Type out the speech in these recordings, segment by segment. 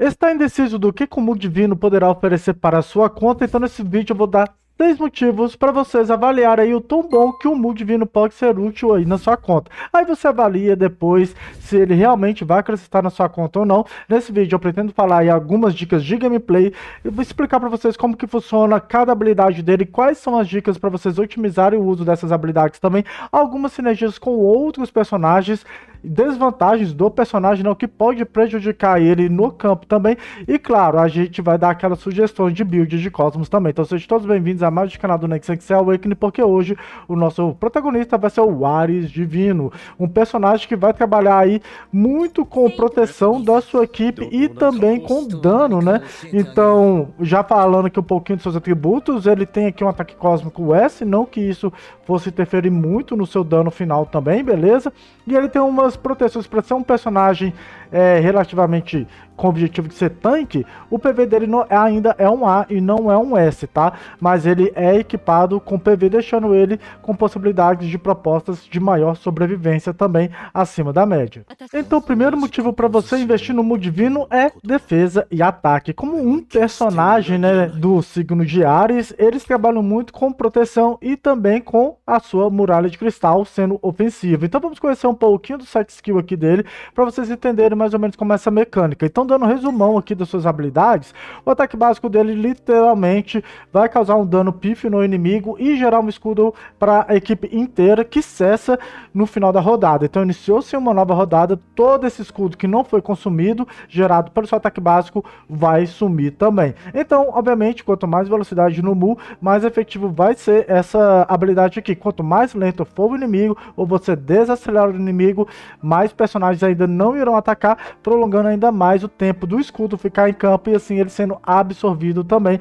Está indeciso do que Kumul Divino poderá oferecer para a sua conta? Então nesse vídeo eu vou dar 10 motivos para vocês avaliarem aí o tão bom que o Mu Divino pode ser útil aí na sua conta. Aí você avalia depois se ele realmente vai acrescentar na sua conta ou não. Nesse vídeo eu pretendo falar aí algumas dicas de gameplay, eu vou explicar para vocês como que funciona cada habilidade dele, quais são as dicas para vocês otimizarem o uso dessas habilidades também, algumas sinergias com outros personagens desvantagens do personagem, não, que pode prejudicar ele no campo também. E claro, a gente vai dar aquelas sugestões de build de Cosmos também. Então sejam todos bem-vindos a mais um canal do Next Excel Awakening, porque hoje o nosso protagonista vai ser o Ares Divino, um personagem que vai trabalhar aí muito com proteção da sua equipe e é também com dano, né? né? Então, já falando aqui um pouquinho dos seus atributos, ele tem aqui um ataque cósmico S, não que isso fosse interferir muito no seu dano final também, beleza? E ele tem umas essas proteções para ser um personagem é, relativamente com o objetivo de ser tanque, o PV dele não, é, ainda é um A e não é um S, tá? Mas ele é equipado com PV, deixando ele com possibilidades de propostas de maior sobrevivência também acima da média. Então o primeiro motivo para você investir no Mudivino é defesa e ataque. Como um personagem né, né, do signo de Ares, eles trabalham muito com proteção e também com a sua muralha de cristal sendo ofensiva. Então vamos conhecer um pouquinho do set skill aqui dele, para vocês entenderem mais ou menos como é essa mecânica. Então, dando um resumão aqui das suas habilidades, o ataque básico dele literalmente vai causar um dano pif no inimigo e gerar um escudo para a equipe inteira que cessa no final da rodada. Então, iniciou-se uma nova rodada, todo esse escudo que não foi consumido, gerado pelo seu ataque básico, vai sumir também. Então, obviamente, quanto mais velocidade no Mu, mais efetivo vai ser essa habilidade aqui. Quanto mais lento for o inimigo, ou você desacelera o inimigo, mais personagens ainda não irão atacar, prolongando ainda mais o tempo do escudo ficar em campo e assim ele sendo absorvido também.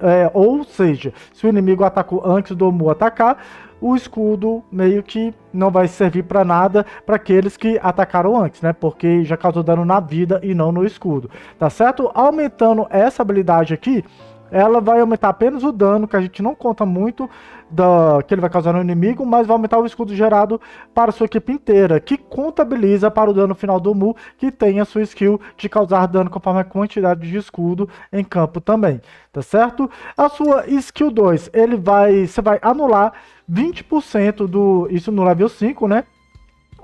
É, ou seja, se o inimigo atacou antes do Mu atacar, o escudo meio que não vai servir para nada para aqueles que atacaram antes, né? Porque já causou dano na vida e não no escudo, tá certo? Aumentando essa habilidade aqui, ela vai aumentar apenas o dano, que a gente não conta muito da, que ele vai causar no inimigo, mas vai aumentar o escudo gerado para sua equipe inteira, que contabiliza para o dano final do Mu, que tem a sua skill de causar dano conforme a quantidade de escudo em campo também, tá certo? A sua skill 2, ele vai, você vai anular 20% do, isso no level 5, né?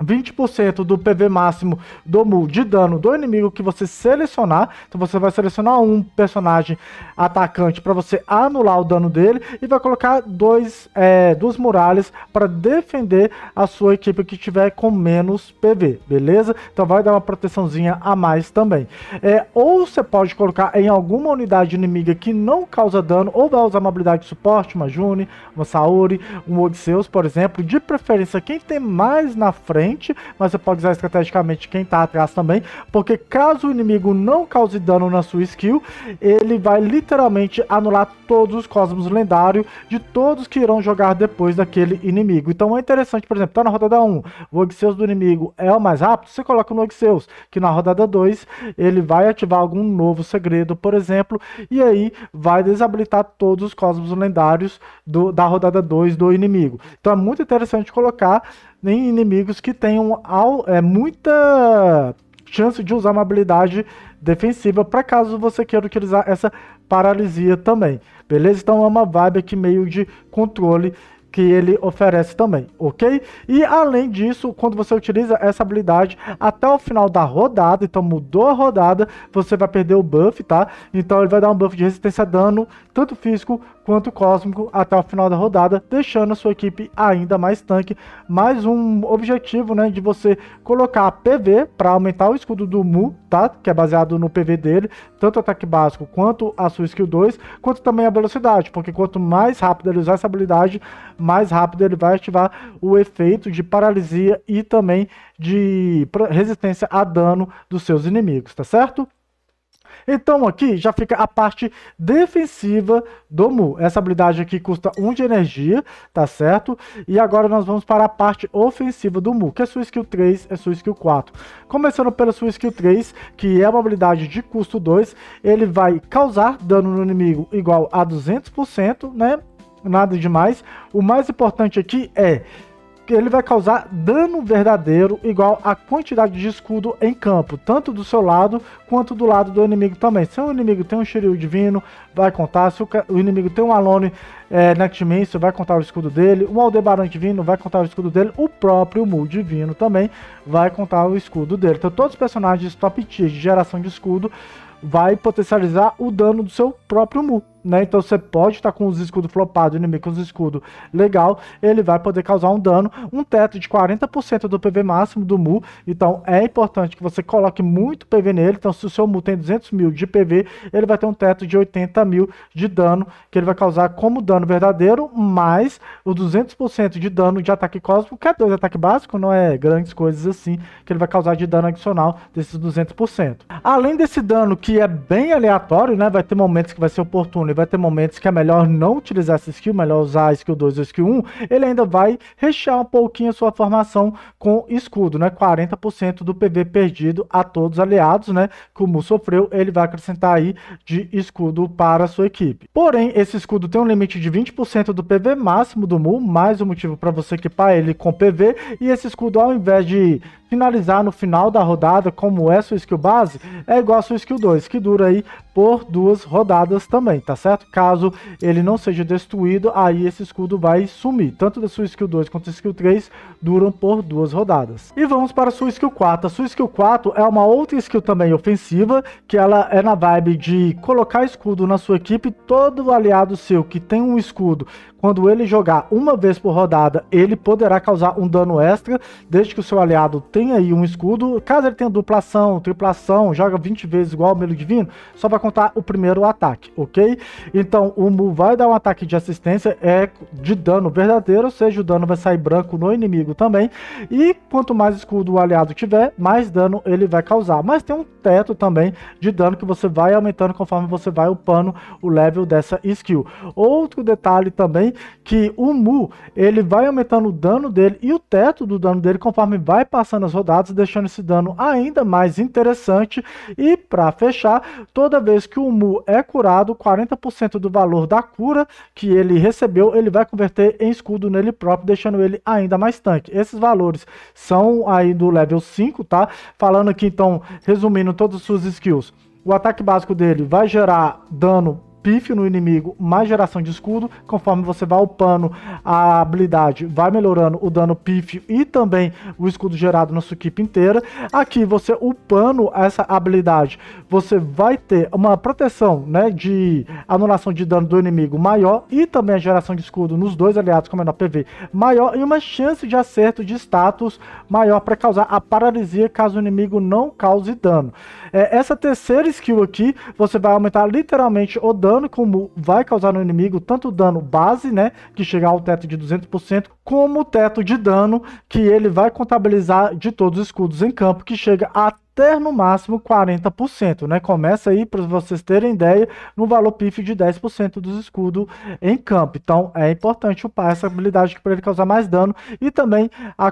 20% do PV máximo do Mu de dano do inimigo que você selecionar. Então você vai selecionar um personagem atacante para você anular o dano dele e vai colocar dois, é, duas muralhas para defender a sua equipe que tiver com menos PV, beleza? Então vai dar uma proteçãozinha a mais também. É, ou você pode colocar em alguma unidade inimiga que não causa dano ou vai usar uma habilidade de suporte, uma June, uma Saori, um Odisseus, por exemplo. De preferência, quem tem mais na frente frente, mas você pode usar estrategicamente quem tá atrás também, porque caso o inimigo não cause dano na sua skill, ele vai literalmente anular todos os cosmos lendários de todos que irão jogar depois daquele inimigo. Então é interessante, por exemplo, tá na rodada 1, o Oxeus do inimigo é o mais rápido, você coloca no Oxeus, que na rodada 2 ele vai ativar algum novo segredo, por exemplo, e aí vai desabilitar todos os cosmos lendários do, da rodada 2 do inimigo. Então é muito interessante colocar nem inimigos que tenham é, muita chance de usar uma habilidade defensiva para caso você queira utilizar essa paralisia também. Beleza? Então é uma vibe aqui meio de controle que ele oferece também, ok? E além disso, quando você utiliza essa habilidade até o final da rodada, então mudou a rodada, você vai perder o buff, tá? Então ele vai dar um buff de resistência a dano, tanto físico quanto Cósmico até o final da rodada, deixando a sua equipe ainda mais tanque. Mais um objetivo, né, de você colocar PV para aumentar o escudo do Mu, tá? Que é baseado no PV dele, tanto o ataque básico quanto a sua skill 2, quanto também a velocidade, porque quanto mais rápido ele usar essa habilidade, mais rápido ele vai ativar o efeito de paralisia e também de resistência a dano dos seus inimigos, tá certo? Então aqui já fica a parte defensiva do Mu. Essa habilidade aqui custa 1 um de energia, tá certo? E agora nós vamos para a parte ofensiva do Mu, que é sua skill 3, é sua skill 4. Começando pela sua skill 3, que é uma habilidade de custo 2, ele vai causar dano no inimigo igual a 200%, né? Nada demais. O mais importante aqui é ele vai causar dano verdadeiro igual à quantidade de escudo em campo, tanto do seu lado quanto do lado do inimigo também. Se o inimigo tem um Shiryu Divino, vai contar. Se o, o inimigo tem um Alone é, Nectmin, vai contar o escudo dele. Um Aldebaran Divino vai contar o escudo dele. O próprio Mu Divino também vai contar o escudo dele. Então todos os personagens top tier de geração de escudo vai potencializar o dano do seu próprio Mu. Né? Então você pode estar tá com os escudos flopados, o inimigo com os escudos legal, ele vai poder causar um dano, um teto de 40% do PV máximo do Mu, então é importante que você coloque muito PV nele, então se o seu Mu tem 200 mil de PV, ele vai ter um teto de 80 mil de dano, que ele vai causar como dano verdadeiro, mais o 200% de dano de ataque cósmico, que é dois ataque básico, não é grandes coisas assim, que ele vai causar de dano adicional desses 200%. Além desse dano que é bem aleatório, né, vai ter momentos que vai ser oportuno vai ter momentos que é melhor não utilizar essa skill, melhor usar a skill 2 ou skill 1, ele ainda vai rechear um pouquinho a sua formação com escudo, né? 40% do PV perdido a todos os aliados, né? Como sofreu, ele vai acrescentar aí de escudo para a sua equipe. Porém, esse escudo tem um limite de 20% do PV máximo do Mu, mais um motivo para você equipar ele com PV, e esse escudo ao invés de finalizar no final da rodada, como é sua skill base, é igual a sua skill 2, que dura aí por duas rodadas também, tá certo? Caso ele não seja destruído, aí esse escudo vai sumir. Tanto da sua skill 2 quanto da skill 3 duram por duas rodadas. E vamos para a sua skill 4. A sua skill 4 é uma outra skill também ofensiva, que ela é na vibe de colocar escudo na sua equipe. Todo aliado seu que tem um escudo, quando ele jogar uma vez por rodada, ele poderá causar um dano extra, desde que o seu aliado tenha aí um escudo. Caso ele tenha duplação, triplação, joga 20 vezes igual ao Melo Divino, só vai contar o primeiro ataque, ok? Então, o Mu vai dar um ataque de assistência, é de dano verdadeiro, ou seja, o dano vai sair branco no inimigo também. E quanto mais escudo o aliado tiver, mais dano ele vai causar. Mas tem um teto também de dano que você vai aumentando conforme você vai upando o level dessa skill. Outro detalhe também que o Mu ele vai aumentando o dano dele e o teto do dano dele conforme vai passando as rodadas, deixando esse dano ainda mais interessante. E para fechar, toda vez que o Mu é curado, 40% do valor da cura que ele recebeu, ele vai converter em escudo nele próprio, deixando ele ainda mais tanque. Esses valores são aí do level 5, tá? Falando aqui então, resumindo todas as suas skills. O ataque básico dele vai gerar dano Pife no inimigo, mais geração de escudo. Conforme você vai upando a habilidade, vai melhorando o dano pife e também o escudo gerado na sua equipe inteira. Aqui você upando essa habilidade, você vai ter uma proteção né, de anulação de dano do inimigo maior e também a geração de escudo nos dois aliados com menor é PV maior e uma chance de acerto de status maior para causar a paralisia caso o inimigo não cause dano. É, essa terceira skill aqui, você vai aumentar literalmente o dano, como vai causar no inimigo, tanto o dano base, né, que chegar ao teto de 200%, como o teto de dano, que ele vai contabilizar de todos os escudos em campo, que chega até no máximo 40%, né? Começa aí para vocês terem ideia no valor PIF de 10% dos escudos em campo. Então é importante upar essa habilidade para ele causar mais dano e também a,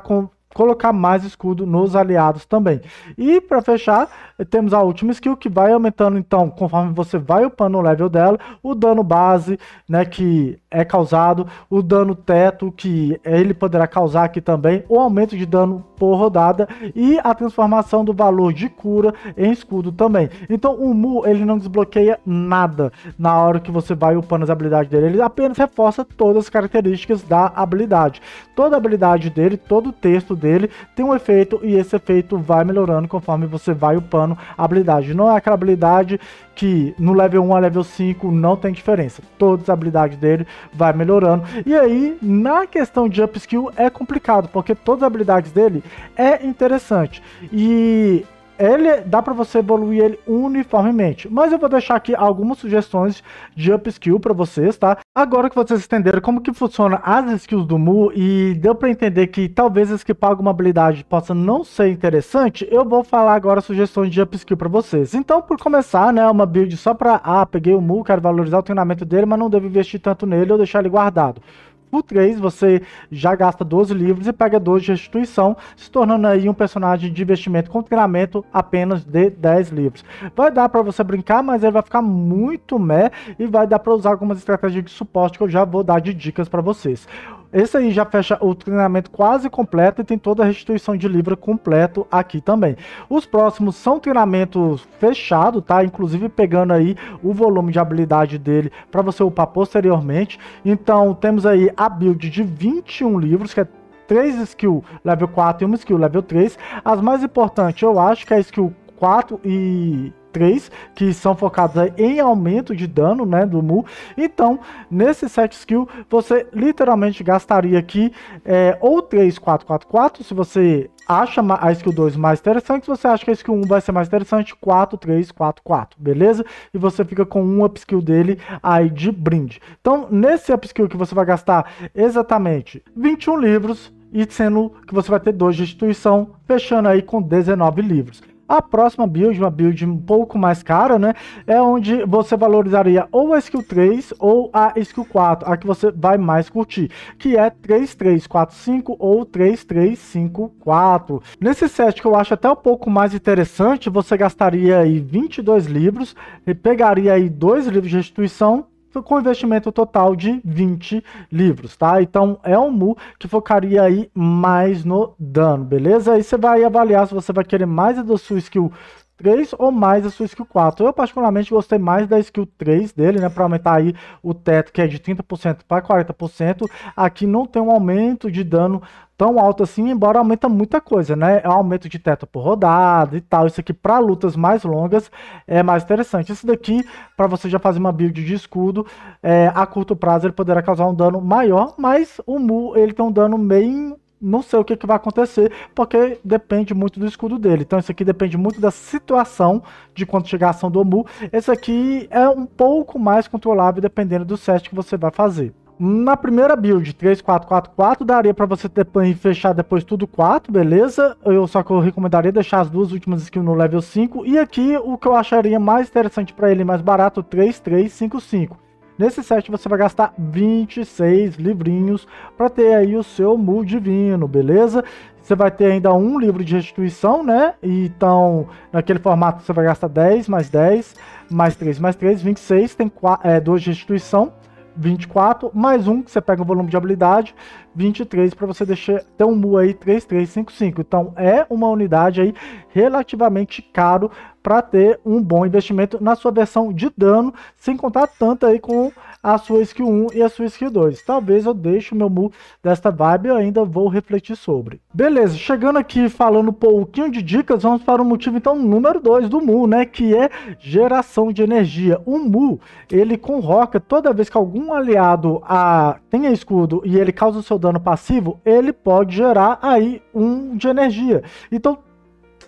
colocar mais escudo nos aliados também. E para fechar, temos a última skill que vai aumentando então, conforme você vai upando o level dela, o dano base, né, que é causado, o dano teto que ele poderá causar aqui também, o aumento de dano por rodada e a transformação do valor de cura em escudo também. Então o Mu, ele não desbloqueia nada na hora que você vai upando as habilidades dele, ele apenas reforça todas as características da habilidade. Toda habilidade dele, todo o texto dele dele, tem um efeito e esse efeito vai melhorando conforme você vai upando a habilidade. Não é aquela habilidade que no level 1 a level 5 não tem diferença. Todas as habilidades dele vai melhorando. E aí, na questão de upskill, skill é complicado, porque todas as habilidades dele é interessante. E ele dá para você evoluir ele uniformemente. Mas eu vou deixar aqui algumas sugestões de upskill para vocês, tá? Agora que vocês entenderam como que funciona as skills do Mu e deu para entender que talvez esquipar alguma habilidade possa não ser interessante, eu vou falar agora sugestões de upskill para vocês. Então, por começar, né, uma build só para ah, peguei o Mu, quero valorizar o treinamento dele, mas não devo investir tanto nele ou deixar ele guardado por 3, você já gasta 12 livros e pega 12 de restituição, se tornando aí um personagem de investimento com treinamento apenas de 10 livros. Vai dar para você brincar, mas ele vai ficar muito meh e vai dar para usar algumas estratégias de suporte que eu já vou dar de dicas para vocês esse aí já fecha o treinamento quase completo e tem toda a restituição de livro completo aqui também. Os próximos são treinamentos fechados, tá? Inclusive pegando aí o volume de habilidade dele para você upar posteriormente. Então temos aí a build de 21 livros, que é 3 skill level 4 e 1 skill level 3. As mais importantes eu acho que é a skill 4 e 3, que são focados em aumento de dano, né, do Mu. Então, nesse set skill, você literalmente gastaria aqui é, ou 3, 4, 4, 4, se você acha a skill 2 mais interessante, se você acha que a skill 1 vai ser mais interessante, 4, 3, 4, 4, beleza? E você fica com um upskill dele aí de brinde. Então, nesse upskill que você vai gastar exatamente 21 livros, e sendo que você vai ter dois de instituição, fechando aí com 19 livros. A próxima build, uma build um pouco mais cara, né? É onde você valorizaria ou a skill 3 ou a skill 4, a que você vai mais curtir, que é 3345 ou 3354. Nesse set que eu acho até um pouco mais interessante, você gastaria aí 22 livros, e pegaria aí dois livros de restituição com investimento total de 20 livros, tá? Então é um mu que focaria aí mais no dano, beleza? Aí você vai avaliar se você vai querer mais a sua skill 3 ou mais a sua skill 4. Eu particularmente gostei mais da skill 3 dele, né, para aumentar aí o teto que é de 30% para 40%. Aqui não tem um aumento de dano tão alto assim, embora aumenta muita coisa, né? É um aumento de teto por rodada e tal. Isso aqui para lutas mais longas é mais interessante. esse daqui, para você já fazer uma build de escudo, é, a curto prazo ele poderá causar um dano maior, mas o Mu ele tem um dano meio não sei o que, que, vai acontecer, porque depende muito do escudo dele. Então isso aqui depende muito da situação de quando chegar a ação do Mu. Esse aqui é um pouco mais controlável dependendo do set que você vai fazer. Na primeira build, 3444, daria para você ter pan e fechar depois tudo 4, beleza? Eu só que eu recomendaria deixar as duas últimas skills no level 5. E aqui, o que eu acharia mais interessante para ele, mais barato, 3355. Nesse set você vai gastar 26 livrinhos para ter aí o seu Mu Divino, beleza? Você vai ter ainda um livro de restituição, né? Então, naquele formato você vai gastar 10 mais 10, mais 3 mais 3, 26, tem 4, é, 2 de restituição. 24, mais um que você pega o volume de habilidade, 23 para você deixar ter um mu aí 3355. Então é uma unidade aí relativamente caro para ter um bom investimento na sua versão de dano, sem contar tanto aí com a sua skill 1 e a sua skill 2. Talvez eu deixe o meu Mu desta vibe, eu ainda vou refletir sobre. Beleza, chegando aqui falando um pouquinho de dicas, vamos para o motivo então número 2 do Mu, né, que é geração de energia. O Mu, ele conroca toda vez que algum aliado a... tenha escudo e ele causa o seu dano passivo, ele pode gerar aí um de energia. Então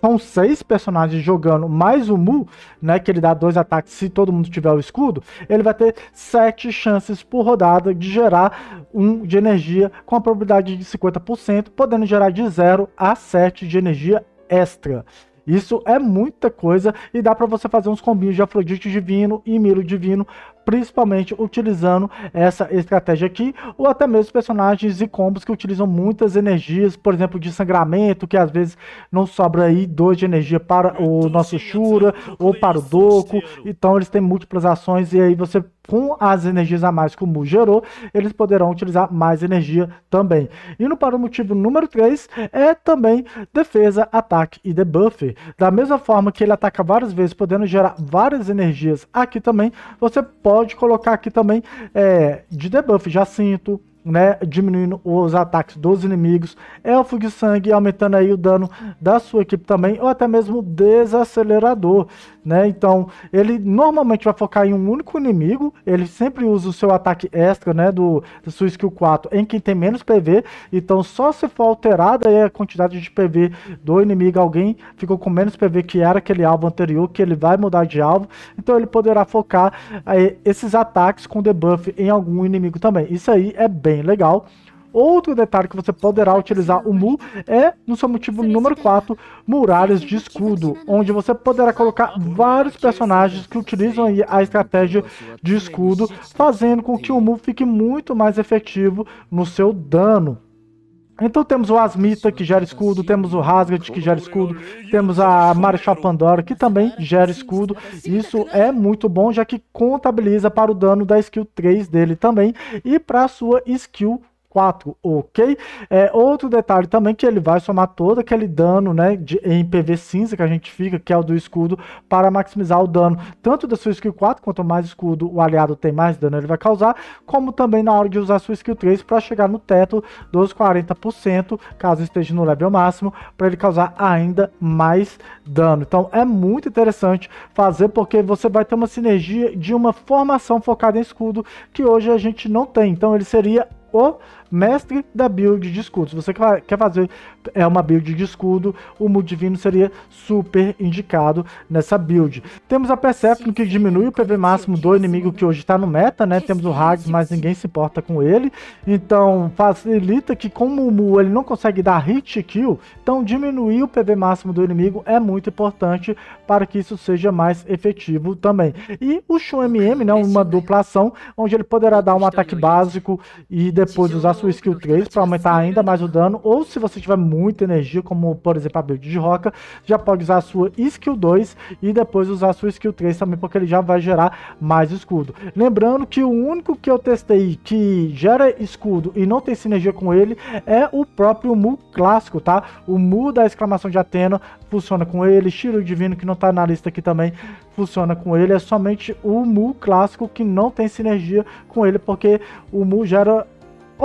são seis personagens jogando, mais o Mu, né? Que ele dá dois ataques se todo mundo tiver o escudo. Ele vai ter sete chances por rodada de gerar um de energia com a probabilidade de 50%, podendo gerar de 0 a 7 de energia extra. Isso é muita coisa e dá para você fazer uns combinhos de Afrodite Divino e Milo Divino principalmente utilizando essa estratégia aqui, ou até mesmo personagens e combos que utilizam muitas energias, por exemplo, de sangramento, que às vezes não sobra aí 2 de energia para o nosso Shura ou para o Doku, então eles têm múltiplas ações e aí você com as energias a mais que o Mu gerou, eles poderão utilizar mais energia também. E no para o motivo número 3 é também defesa, ataque e debuff. Da mesma forma que ele ataca várias vezes, podendo gerar várias energias aqui também, você pode pode colocar aqui também é, de debuff já sinto né, diminuindo os ataques dos inimigos, elfo é de sangue aumentando aí o dano da sua equipe também, ou até mesmo desacelerador, né, então ele normalmente vai focar em um único inimigo, ele sempre usa o seu ataque extra, né, do, do sua skill 4 em quem tem menos PV, então só se for alterada aí a quantidade de PV do inimigo, alguém ficou com menos PV que era aquele alvo anterior, que ele vai mudar de alvo, então ele poderá focar aí, eh, esses ataques com debuff em algum inimigo também, isso aí é bem bem legal. Outro detalhe que você poderá utilizar o Mu é no seu motivo número 4, Muralhas de Escudo, onde você poderá colocar vários personagens que utilizam a estratégia de escudo, fazendo com que o Mu fique muito mais efetivo no seu dano. Então temos o Asmita, que gera escudo, temos o Hasgard, que gera escudo, temos a Marechal Pandora, que também gera escudo. Isso é muito bom, já que contabiliza para o dano da skill 3 dele também e para a sua skill 4, ok? É, outro detalhe também que ele vai somar todo aquele dano né, de, em PV cinza que a gente fica, que é o do escudo, para maximizar o dano, tanto da sua skill 4, quanto mais escudo o aliado tem, mais dano ele vai causar, como também na hora de usar sua skill 3 para chegar no teto dos 40%, caso esteja no level máximo, para ele causar ainda mais dano. Então é muito interessante fazer, porque você vai ter uma sinergia de uma formação focada em escudo que hoje a gente não tem. Então ele seria o mestre da build de escudo. Se você quer fazer é uma build de escudo, o Mudivino seria super indicado nessa build. Temos a Perception que diminui o PV máximo do inimigo que hoje está no meta, né? Temos o Hags, mas ninguém se importa com ele. Então facilita que como o Mu ele não consegue dar hit kill, então diminuir o PV máximo do inimigo é muito importante para que isso seja mais efetivo também. E o Shun MM, né? Uma duplação onde ele poderá dar um ataque básico e depois usar sua skill 3 para aumentar ainda mais o dano, ou se você tiver muita energia, como por exemplo a build de Roca, já pode usar a sua skill 2 e depois usar a sua skill 3 também, porque ele já vai gerar mais escudo. Lembrando que o único que eu testei que gera escudo e não tem sinergia com ele é o próprio Mu clássico, tá? O Mu da exclamação de Atena funciona com ele, Shiro Divino, que não tá na lista aqui também, funciona com ele, é somente o Mu clássico que não tem sinergia com ele, porque o Mu gera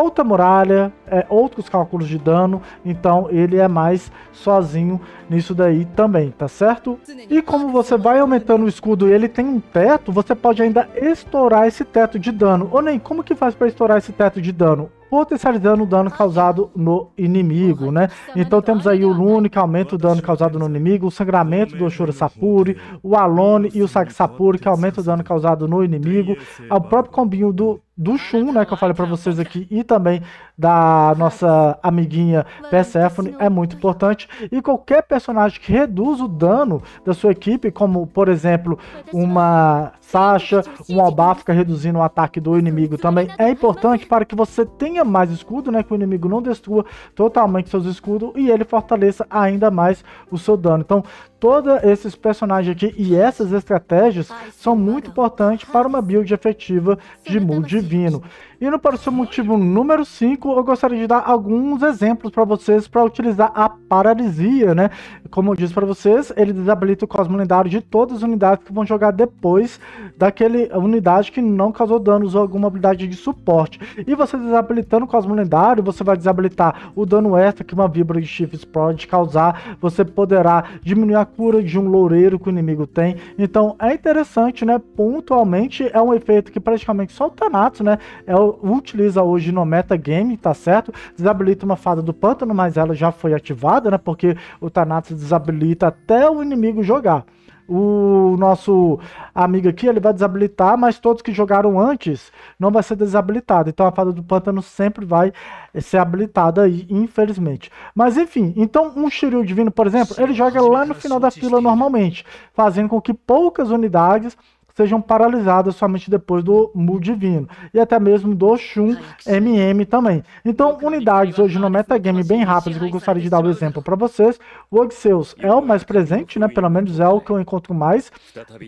outra muralha, é, outros cálculos de dano, então ele é mais sozinho nisso daí também, tá certo? E como você vai aumentando o escudo e ele tem um teto, você pode ainda estourar esse teto de dano. Ou nem, como que faz para estourar esse teto de dano? potencializando o dano causado no inimigo, né? Então temos aí o Lune que aumenta o dano causado no inimigo, o Sangramento do Oshura Sapuri, o Alone e o Sapuri que aumenta o dano causado no inimigo, o próprio combinho do do Shun, né, que eu falei para vocês aqui, e também da nossa amiguinha Persephone, é muito importante. E qualquer personagem que reduz o dano da sua equipe, como, por exemplo, uma Sasha, um Alba fica reduzindo o ataque do inimigo também, é importante para que você tenha mais escudo, né, que o inimigo não destrua totalmente seus escudos e ele fortaleça ainda mais o seu dano. Então, Todos esses personagens aqui e essas estratégias são muito importantes para uma build efetiva de Mu Divino. E no seu motivo número 5, eu gostaria de dar alguns exemplos para vocês para utilizar a paralisia, né? Como eu disse para vocês, ele desabilita o cosmo lendário de todas as unidades que vão jogar depois daquele unidade que não causou danos ou alguma habilidade de suporte. E você desabilitando o cosmo lendário, você vai desabilitar o dano extra que uma vibra de chifres pode causar, você poderá diminuir a cura de um loureiro que o inimigo tem. Então é interessante, né? Pontualmente é um efeito que praticamente só o Thanatos, né? É o utiliza hoje no metagame, tá certo? Desabilita uma fada do pântano, mas ela já foi ativada, né? Porque o Thanatos desabilita até o inimigo jogar o nosso amigo aqui, ele vai desabilitar, mas todos que jogaram antes não vai ser desabilitado. Então a fada do pântano sempre vai ser habilitada aí, infelizmente. Mas enfim, então um Shiryu Divino, por exemplo, ele joga lá no final da fila normalmente, fazendo com que poucas unidades sejam paralisadas somente depois do Mu Divino. E até mesmo do Shun MM também. Então, unidades hoje no metagame bem rápidas que eu gostaria de dar o um exemplo para vocês. O Odysseus é o mais presente, né? Pelo menos é o que eu encontro mais,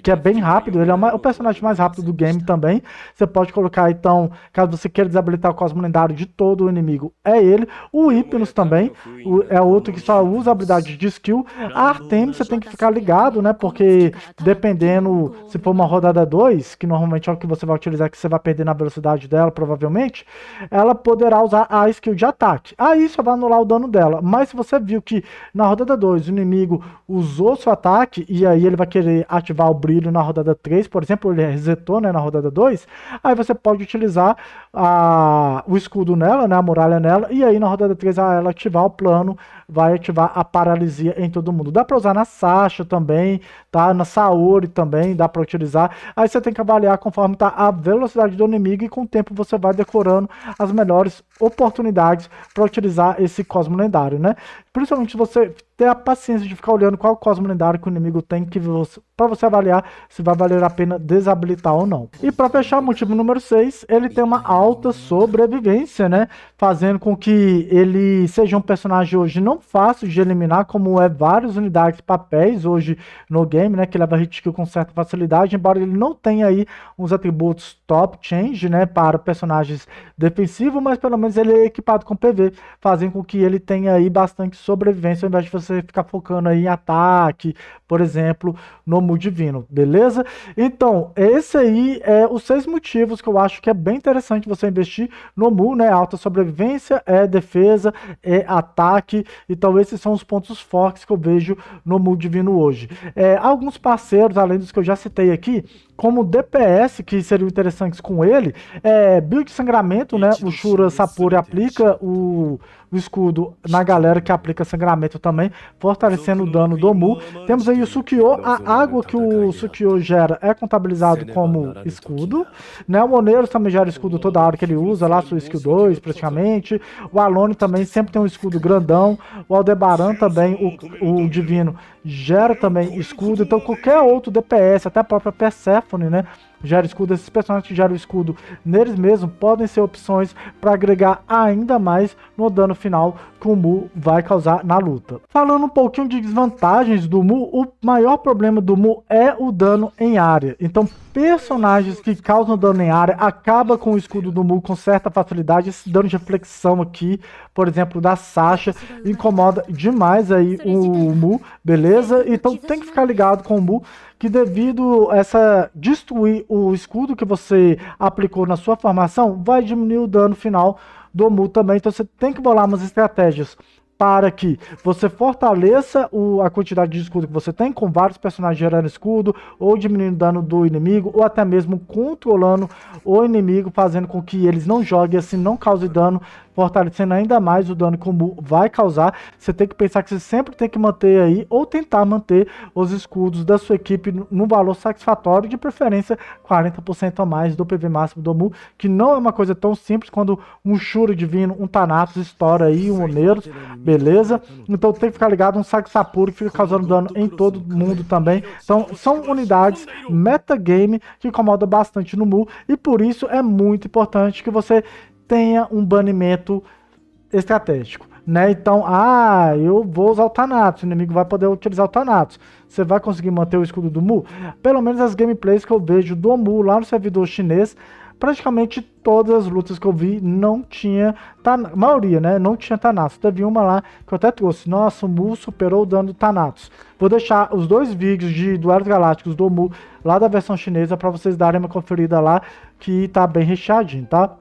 que é bem rápido. Ele é o personagem mais rápido do game também. Você pode colocar, então, caso você queira desabilitar o Cosmo Lendário de todo o inimigo, é ele. O Hypnos também é outro que só usa a habilidade de skill. A Artemis você tem que ficar ligado, né? Porque tá dependendo se for uma rodada 2, que normalmente é o que você vai utilizar, que você vai perder na velocidade dela, provavelmente, ela poderá usar a skill de ataque. Aí só vai anular o dano dela. Mas se você viu que na rodada 2 o inimigo usou seu ataque, e aí ele vai querer ativar o brilho na rodada 3, por exemplo, ele resetou né, na rodada 2, aí você pode utilizar a, o escudo nela, né, a muralha nela, e aí na rodada 3 ela ativar o plano vai ativar a paralisia em todo mundo. Dá para usar na Sasha também, tá? Na Saori também dá para utilizar. Aí você tem que avaliar conforme tá a velocidade do inimigo e com o tempo você vai decorando as melhores oportunidades para utilizar esse cosmo lendário, né? Principalmente você ter a paciência de ficar olhando qual cosmo lendário que o inimigo tem que você, para você avaliar se vai valer a pena desabilitar ou não. E para fechar, motivo número 6, ele tem uma alta sobrevivência, né? Fazendo com que ele seja um personagem hoje não fácil de eliminar, como é várias unidades papéis hoje no game, né? Que leva hit kill com certa facilidade, embora ele não tenha aí uns atributos top change, né? Para personagens defensivos, mas pelo menos mas ele é equipado com PV, fazendo com que ele tenha aí bastante sobrevivência, ao invés de você ficar focando aí em ataque, por exemplo, no Mu Divino, beleza? Então, esse aí é os seis motivos que eu acho que é bem interessante você investir no Mu, né? Alta sobrevivência, é defesa, é ataque, então esses são os pontos fortes que eu vejo no Mu Divino hoje. É, alguns parceiros, além dos que eu já citei aqui, como DPS, que seriam interessantes com ele, é, build sangramento, né? O Shura é Sapori aplica o o escudo na galera que aplica sangramento também, fortalecendo o dano do Mu. Temos aí o Sukyo, a água que o Sukyo gera é contabilizado como escudo. Né? O Moneiros também gera escudo toda hora que ele usa, lá sua skill 2 praticamente. O Alone também sempre tem um escudo grandão. O Aldebaran também, o, o Divino, gera também escudo. Então qualquer outro DPS, até a própria Persephone, né? Gera escudo, esses personagens que geram escudo neles mesmos podem ser opções para agregar ainda mais no dano final que o Mu vai causar na luta. Falando um pouquinho de desvantagens do Mu, o maior problema do Mu é o dano em área. Então, personagens que causam dano em área, acaba com o escudo do Mu com certa facilidade. Esse dano de reflexão aqui, por exemplo, da Sasha, incomoda demais aí o Mu, beleza? Então tem que ficar ligado com o Mu, que devido a essa destruir o escudo que você aplicou na sua formação, vai diminuir o dano final do Mu também. Então você tem que bolar umas estratégias para que você fortaleça o, a quantidade de escudo que você tem, com vários personagens gerando escudo, ou diminuindo o dano do inimigo, ou até mesmo controlando o inimigo, fazendo com que eles não joguem, assim, não cause dano fortalecendo ainda mais o dano que o Mu vai causar. Você tem que pensar que você sempre tem que manter aí, ou tentar manter os escudos da sua equipe no valor satisfatório, de preferência 40% a mais do PV máximo do Mu, que não é uma coisa tão simples quando um Shuri divino, um Thanatos estoura aí, um Oneiros, beleza? Então tem que ficar ligado, um Saksapuri que fica causando dano em todo mundo também. Então são unidades metagame que incomodam bastante no Mu, e por isso é muito importante que você tenha um banimento estratégico. Né? Então, ah, eu vou usar o Thanatos, o inimigo vai poder utilizar o Thanatos. Você vai conseguir manter o escudo do Mu? Pelo menos as gameplays que eu vejo do Mu lá no servidor chinês, praticamente todas as lutas que eu vi não tinha, tan... maioria, né? Não tinha Thanatos. Teve uma lá que eu até trouxe. Nossa, o Mu superou o dano do Thanatos. Vou deixar os dois vídeos de Duelos Galácticos do Mu lá da versão chinesa para vocês darem uma conferida lá, que tá bem recheadinho, tá?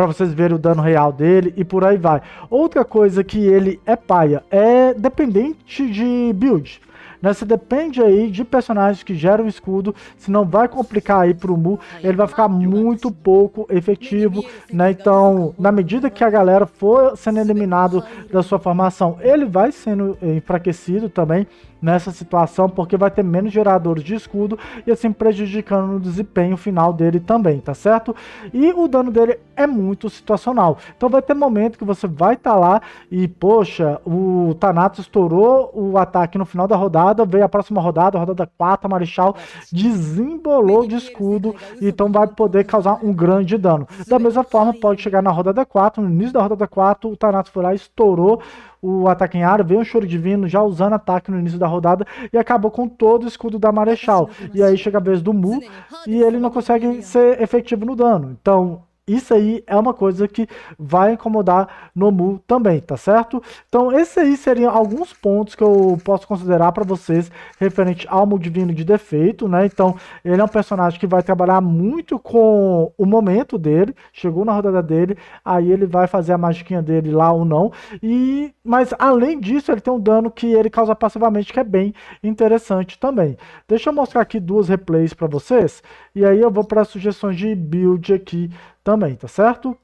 para vocês verem o dano real dele e por aí vai. Outra coisa que ele é paia é dependente de build. Nessa né, depende aí de personagens que geram escudo, senão vai complicar aí pro Mu, ele vai ficar muito pouco efetivo, né? Então, na medida que a galera for sendo eliminado da sua é formação, ele vai sendo eh, enfraquecido também nessa situação, porque vai ter menos geradores de escudo e assim prejudicando no desempenho final dele também, tá certo? E o dano dele é muito situacional. Então vai ter momento que você vai estar tá lá e, poxa, o Thanatos estourou o ataque no final da rodada rodada, veio a próxima rodada, a rodada 4, a Marechal desembolou de escudo, então vai poder causar um grande dano. Da mesma forma, pode chegar na rodada 4, no início da rodada 4, o Thanatos foi lá, estourou o ataque em área, veio um choro divino, já usando ataque no início da rodada, e acabou com todo o escudo da Marechal. E aí chega a vez do Mu, e ele não é consegue ser efetivo no dano. Então, isso aí é uma coisa que vai incomodar Nomu também, tá certo? Então, esses aí seriam alguns pontos que eu posso considerar para vocês referente ao Divino de defeito, né? Então, ele é um personagem que vai trabalhar muito com o momento dele, chegou na rodada dele, aí ele vai fazer a magiquinha dele lá ou não. E mas além disso, ele tem um dano que ele causa passivamente que é bem interessante também. Deixa eu mostrar aqui duas replays para vocês, e aí eu vou para sugestões de build aqui também, tá certo?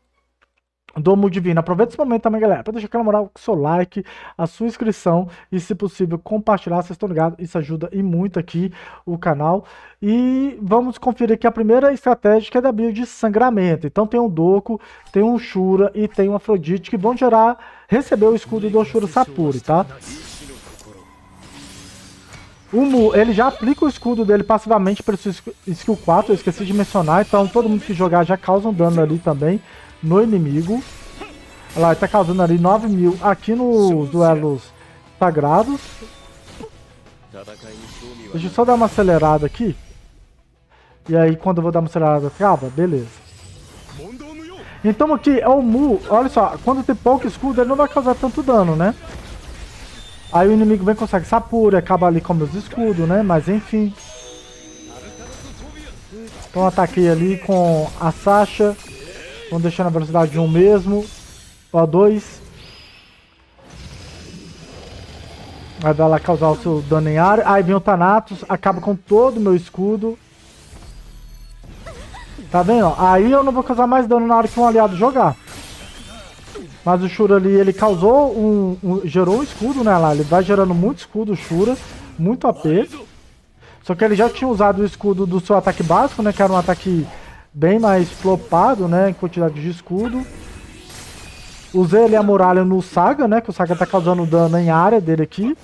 Domo Divino. Aproveita esse momento também, galera, para deixar aquela moral com o seu like, a sua inscrição e, se possível, compartilhar. Vocês estão ligados? Isso ajuda e muito aqui o canal. E vamos conferir aqui a primeira estratégia, que é da build de sangramento. Então tem um Doku, tem um Shura e tem um Afrodite, que vão gerar, receber o escudo do Shura Sapuri, tá? O Mu, ele já aplica o escudo dele passivamente para skill 4, eu esqueci de mencionar, então todo mundo que jogar já causa um dano ali também no inimigo. Olha lá, ele tá causando ali 9 mil aqui nos duelos sagrados. Deixa eu só dar uma acelerada aqui. E aí quando eu vou dar uma acelerada trava, beleza. Então aqui é o Mu, olha só, quando tem pouco escudo ele não vai causar tanto dano, né? Aí o inimigo bem consegue Sapura, acaba ali com meus escudos, né? Mas enfim. Então ataquei ali com a Sasha. Vamos deixar na velocidade de 1 um mesmo. Ó, 2. Vai dar lá causar o seu dano em área. Aí vem o Thanatos, acaba com todo o meu escudo. Tá vendo? Aí eu não vou causar mais dano na hora que um aliado jogar. Mas o Shura ali, ele causou um, um, gerou um escudo, né, lá. Ele vai gerando muito escudo, o Shura. Muito AP. Só que ele já tinha usado o escudo do seu ataque básico, né? Que era um ataque bem mais flopado, né? Em quantidade de escudo. Usei ele a muralha no Saga, né? Que o Saga tá causando dano em área dele aqui.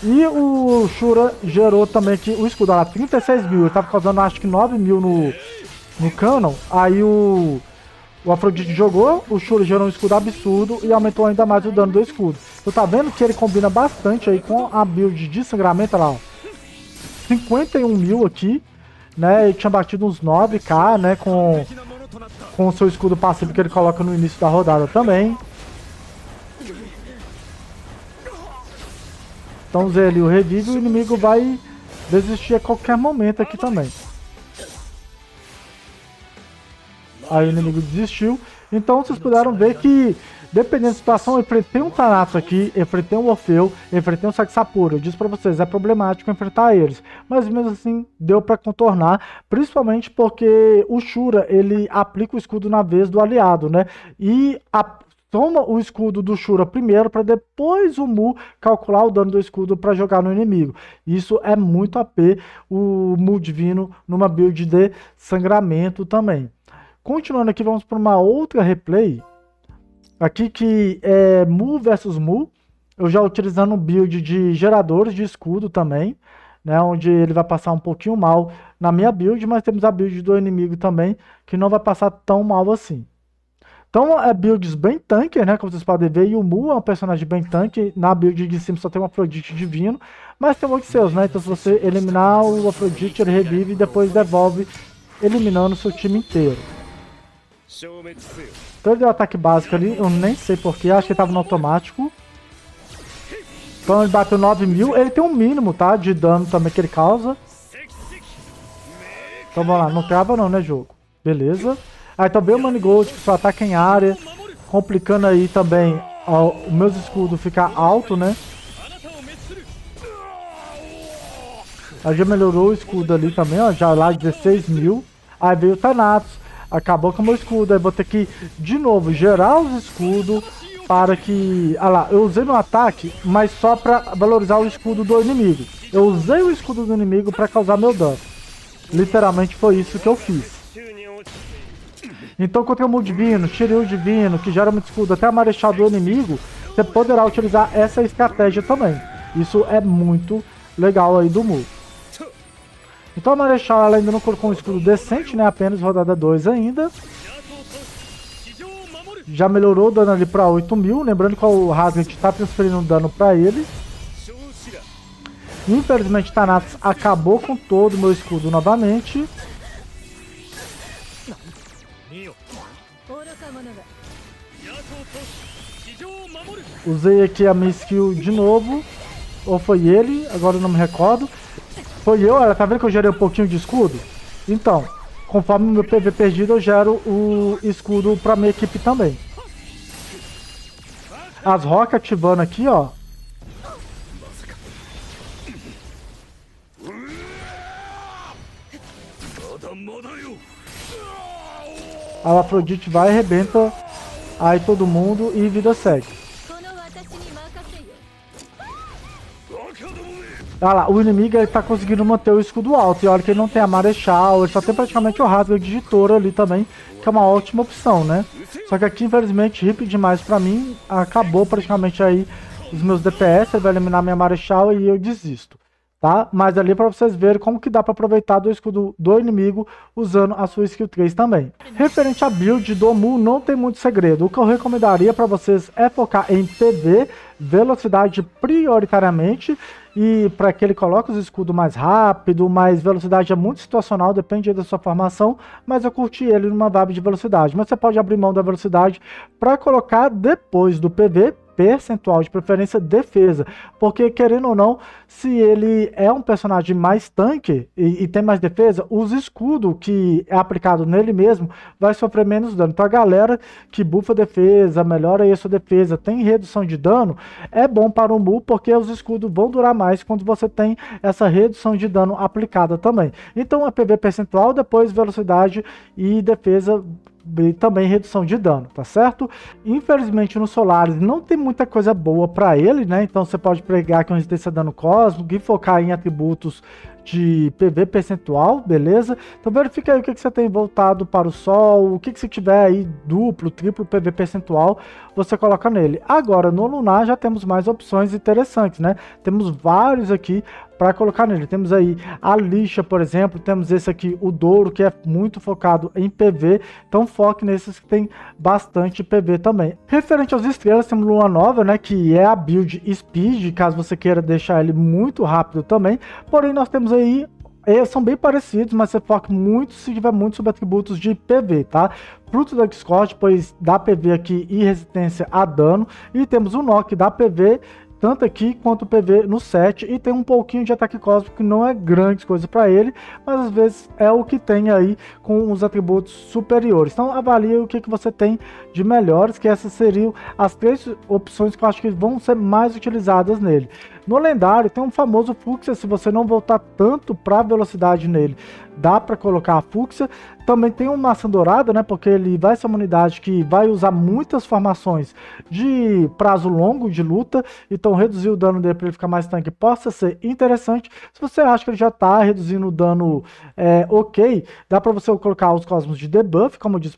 E o Shura gerou também aqui o escudo. Olha lá, 36 mil. Ele tava causando acho que 9 mil no, no Canon. Aí o... O Afrodite jogou, o Shuri gerou um escudo absurdo e aumentou ainda mais o dano do escudo. Tu tá vendo que ele combina bastante aí com a build de sangramento, olha lá, ó. 51 mil aqui, né? Ele tinha batido uns 9k, né? Com, com o seu escudo passivo que ele coloca no início da rodada também. Então, Zé ali o revive, o inimigo vai desistir a qualquer momento aqui também. aí o inimigo desistiu. Então vocês puderam ver que, dependendo da situação, eu enfrentei um Tanato aqui, enfrentei um Orfeu, enfrentei um Saxapura. Eu disse pra vocês, é problemático enfrentar eles. Mas mesmo assim, deu pra contornar, principalmente porque o Shura, ele aplica o escudo na vez do aliado, né? E a, toma o escudo do Shura primeiro para depois o Mu calcular o dano do escudo para jogar no inimigo. Isso é muito AP o Mu Divino numa build de sangramento também. Continuando aqui, vamos para uma outra replay. Aqui que é Mu versus Mu. Eu já utilizando um build de geradores de escudo também. Né, onde ele vai passar um pouquinho mal na minha build, mas temos a build do inimigo também, que não vai passar tão mal assim. Então é builds bem tanker, né? Como vocês podem ver, e o Mu é um personagem bem tanque. Na build de cima só tem um Afrodite divino, mas tem o Odisseus, né? Então se você eliminar o Afrodite, ele revive e depois devolve, eliminando o seu time inteiro. Então ele deu ataque básico ali, eu nem sei porquê, acho que ele tava no automático. Então ele bateu 9 mil, ele tem um mínimo, tá? De dano também que ele causa. Então vamos lá, não trava não, né, jogo? Beleza. Aí ah, também então, o Money Gold que só ataca em área, complicando aí também ó, o meu escudo ficar alto, né? Aí já melhorou o escudo ali também, ó, já lá 16 mil. Aí veio o Thanatos, Acabou com o meu escudo. Aí vou ter que, de novo, gerar os escudos para que... Ah lá, eu usei no ataque, mas só para valorizar o escudo do inimigo. Eu usei o escudo do inimigo para causar meu dano. Literalmente foi isso que eu fiz. Então, contra o o Divino, Shiryu Divino, que gera muito escudo, até a Marechal do inimigo, você poderá utilizar essa estratégia também. Isso é muito legal aí do Mu. Então a Marechal ela ainda não colocou um escudo decente, né? Apenas rodada 2 ainda. Já melhorou o dano ali pra 8 mil. Lembrando que o Hazard tá transferindo dano pra ele. Infelizmente Tanatos acabou com todo o meu escudo novamente. Usei aqui a minha skill de novo. Ou foi ele, agora eu não me recordo. Foi eu, olha, tá vendo que eu gerei um pouquinho de escudo? Então, conforme meu PV perdido, eu gero o escudo pra minha equipe também. As rocas ativando aqui, ó. A Afrodite vai, arrebenta aí todo mundo e vida segue. Olha lá, o inimigo ele tá conseguindo manter o escudo alto. E olha que ele não tem a Marechal, ele só tem praticamente o Rasga Digitor ali também, que é uma ótima opção, né? Só que aqui, infelizmente, hip demais pra mim. Acabou praticamente aí os meus DPS, ele vai eliminar minha Marechal e eu desisto. Tá? Mas ali é para vocês verem como que dá para aproveitar do escudo do inimigo usando a sua skill 3 também. Referente à build do Mu, não tem muito segredo. O que eu recomendaria para vocês é focar em PV, velocidade prioritariamente e para que ele coloque os escudos mais rápido, mais velocidade é muito situacional, depende da sua formação, mas eu curti ele numa vibe de velocidade. Mas você pode abrir mão da velocidade para colocar depois do PV percentual de preferência defesa, porque querendo ou não, se ele é um personagem mais tanque e, e tem mais defesa, os escudos que é aplicado nele mesmo vai sofrer menos dano. Então a galera que bufa defesa, melhora aí a sua defesa, tem redução de dano, é bom para o Mu, porque os escudos vão durar mais quando você tem essa redução de dano aplicada também. Então a PV percentual, depois velocidade e defesa e também redução de dano, tá certo? Infelizmente no Solaris não tem muita coisa boa para ele, né? Então você pode pregar com resistência a dano cósmico e focar em atributos de PV percentual, beleza? Então verifica aí o que, que você tem voltado para o sol, o que, que você tiver aí duplo, triplo PV percentual, você coloca nele. Agora, no lunar já temos mais opções interessantes, né? Temos vários aqui para colocar nele. Temos aí a lixa, por exemplo, temos esse aqui, o Douro, que é muito focado em PV, então foque nesses que tem bastante PV também. Referente às estrelas, temos Lua Nova, né, que é a build Speed, caso você queira deixar ele muito rápido também, porém nós temos aí eles são bem parecidos, mas você foca muito se tiver muito sobre atributos de PV, tá? Fruto da Discord, pois dá PV aqui e resistência a dano. E temos o Nock da PV tanto aqui quanto PV no set e tem um pouquinho de ataque cósmico que não é grande coisa para ele, mas às vezes é o que tem aí com os atributos superiores. Então avalie o que, que você tem de melhores, que essas seriam as três opções que eu acho que vão ser mais utilizadas nele. No lendário tem um famoso fúcsia, se você não voltar tanto para velocidade nele, dá para colocar a fúcsia. Também tem um maçã dourada, né? Porque ele vai ser uma unidade que vai usar muitas formações de prazo longo de luta, então reduzir o dano dele para ele ficar mais tanque possa ser interessante. Se você acha que ele já está reduzindo o dano é, ok, dá para você colocar os cosmos de debuff, como eu disse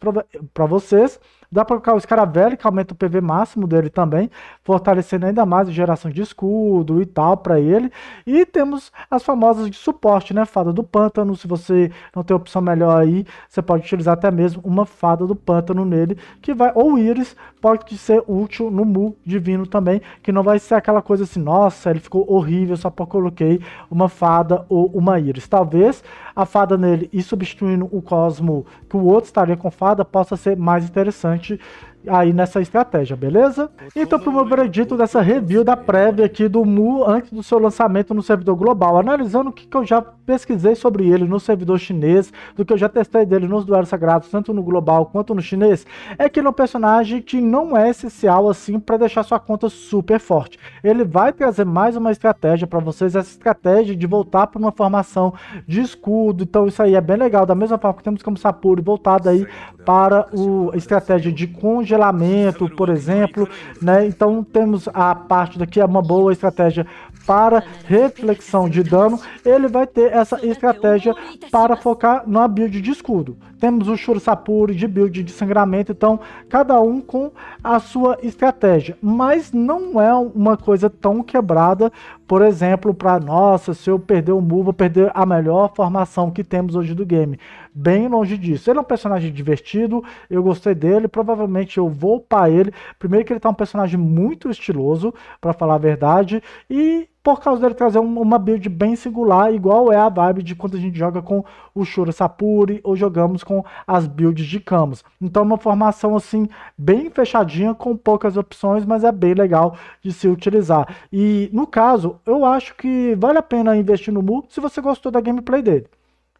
para vocês. Dá para colocar o Scarabelli, que aumenta o PV máximo dele também, fortalecendo ainda mais a geração de escudo e tal para ele. E temos as famosas de suporte, né? Fada do Pântano, se você não tem opção melhor aí, você pode utilizar até mesmo uma Fada do Pântano nele, que vai ou Iris pode ser útil no Mu divino também, que não vai ser aquela coisa assim, nossa, ele ficou horrível só porque coloquei uma fada ou uma íris. Talvez a fada nele e substituindo o Cosmo que o outro estaria com fada possa ser mais interessante aí nessa estratégia, beleza? Então, para o meu veredito dessa review da prévia aqui do Mu antes do seu lançamento no servidor global, analisando o que, que eu já pesquisei sobre ele no servidor chinês, do que eu já testei dele nos duelos sagrados, tanto no global quanto no chinês, é que ele é um personagem que não é essencial assim para deixar sua conta super forte. Ele vai trazer mais uma estratégia para vocês, essa estratégia de voltar para uma formação de escudo, então isso aí é bem legal, da mesma forma que temos como Sapuri voltado aí para a estratégia de congelamento congelamento, por exemplo. Né? Então temos a parte daqui, é uma boa estratégia para reflexão de dano. Ele vai ter essa estratégia para focar na build de escudo. Temos o Shurasapuri de build de sangramento, então cada um com a sua estratégia. Mas não é uma coisa tão quebrada, por exemplo, para nossa, se eu perder o Mu, vou perder a melhor formação que temos hoje do game bem longe disso. Ele é um personagem divertido, eu gostei dele, provavelmente eu vou para ele. Primeiro que ele tá um personagem muito estiloso, para falar a verdade, e por causa dele trazer uma build bem singular, igual é a vibe de quando a gente joga com o Shura Sapuri ou jogamos com as builds de Camus. Então uma formação assim bem fechadinha, com poucas opções, mas é bem legal de se utilizar. E no caso, eu acho que vale a pena investir no Mu se você gostou da gameplay dele.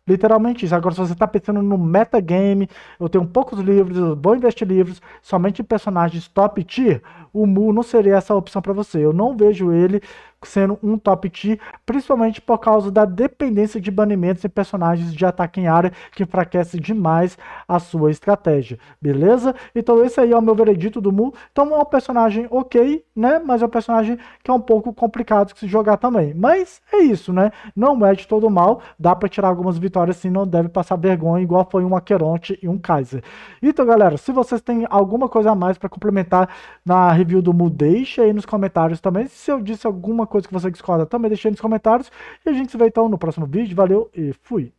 Literalmente isso. Agora, se você está pensando no metagame, eu tenho poucos livros, eu vou investir livros somente em personagens top tier, o Mu não seria essa opção para você. Eu não vejo ele sendo um top tier, principalmente por causa da dependência de banimentos e personagens de ataque em área que enfraquece demais a sua estratégia, beleza? Então esse aí é o meu veredito do Mu. Então é um personagem ok, né? Mas é um personagem que é um pouco complicado de se jogar também. Mas é isso, né? Não é de todo mal, dá para tirar algumas vitórias sim, não deve passar vergonha, igual foi um Aqueronte e um Kaiser. Então, galera, se vocês têm alguma coisa a mais para complementar na review do Mu, deixa aí nos comentários também. Se eu disse alguma coisa coisa que você discorda, também deixe nos comentários. E a gente se vê então no próximo vídeo. Valeu e fui!